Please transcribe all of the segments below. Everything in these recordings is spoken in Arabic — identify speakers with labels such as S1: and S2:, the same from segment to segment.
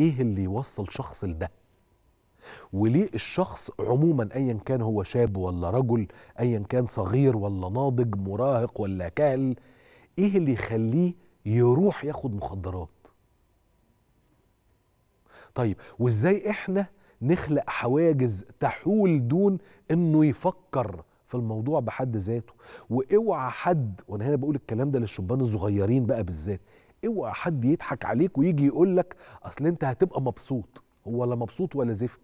S1: ايه اللي يوصل شخص لده وليه الشخص عموما ايا كان هو شاب ولا رجل ايا كان صغير ولا ناضج مراهق ولا كهل ايه اللي يخليه يروح ياخد مخدرات طيب وازاي احنا نخلق حواجز تحول دون انه يفكر في الموضوع بحد ذاته واوعى حد وانا هنا بقول الكلام ده للشبان الصغيرين بقى بالذات اوعى حد يضحك عليك ويجي يقول لك اصل انت هتبقى مبسوط هو لا مبسوط ولا زفت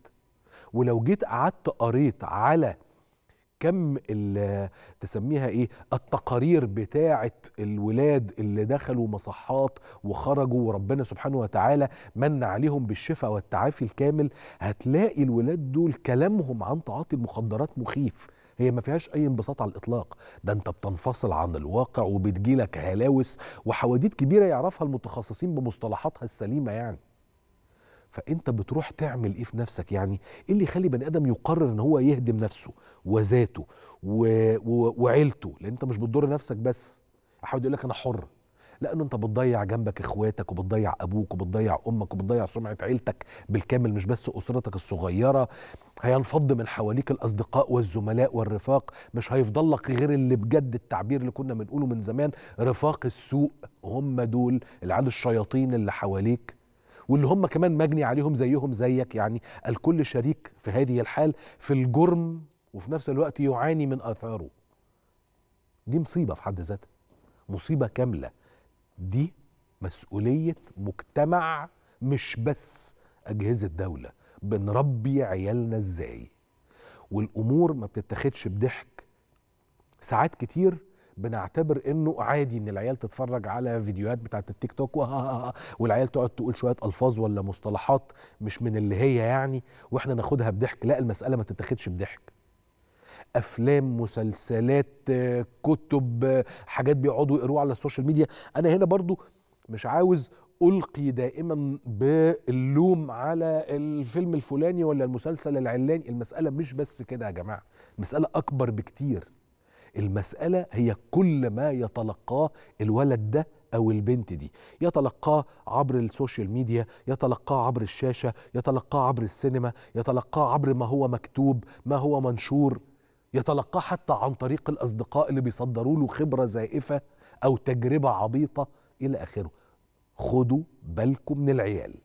S1: ولو جيت قعدت قريت على كم تسميها ايه التقارير بتاعه الولاد اللي دخلوا مصحات وخرجوا وربنا سبحانه وتعالى من عليهم بالشفاء والتعافي الكامل هتلاقي الولاد دول كلامهم عن تعاطي المخدرات مخيف هي ما فيهاش اي انبساط على الاطلاق ده انت بتنفصل عن الواقع وبتجيلك هلاوس وحواديت كبيره يعرفها المتخصصين بمصطلحاتها السليمه يعني فانت بتروح تعمل ايه في نفسك يعني ايه اللي يخلي بني ادم يقرر ان هو يهدم نفسه وذاته و... و... وعيلته لان انت مش بتضر نفسك بس احد يقول لك انا حر لان أنت بتضيع جنبك إخواتك وبتضيع أبوك وبتضيع أمك وبتضيع سمعة عيلتك بالكامل مش بس أسرتك الصغيرة هينفض من حواليك الأصدقاء والزملاء والرفاق مش هيفضل لك غير اللي بجد التعبير اللي كنا بنقوله من زمان رفاق السوء هم دول العيال الشياطين اللي حواليك واللي هم كمان مجني عليهم زيهم زيك يعني الكل شريك في هذه الحال في الجرم وفي نفس الوقت يعاني من اثاره دي مصيبه في حد ذاتها مصيبه كامله دي مسؤولية مجتمع مش بس أجهزة دولة بنربي عيالنا إزاي والأمور ما بتتاخدش بضحك ساعات كتير بنعتبر انه عادي ان العيال تتفرج على فيديوهات بتاعت التيك توك والعيال تقعد تقول شويه الفاظ ولا مصطلحات مش من اللي هي يعني واحنا ناخدها بضحك لا المساله ما تتاخدش بضحك افلام مسلسلات آه، كتب آه، حاجات بيقعدوا يقروها على السوشيال ميديا انا هنا برضو مش عاوز القي دائما باللوم على الفيلم الفلاني ولا المسلسل العلاني المساله مش بس كده يا جماعه المساله اكبر بكتير المساله هي كل ما يتلقاه الولد ده او البنت دي يتلقاه عبر السوشيال ميديا يتلقاه عبر الشاشه يتلقاه عبر السينما يتلقاه عبر ما هو مكتوب ما هو منشور يتلقاه حتى عن طريق الأصدقاء اللي بيصدروا له خبرة زائفة أو تجربة عبيطة إلى آخره خدوا بالكم من العيال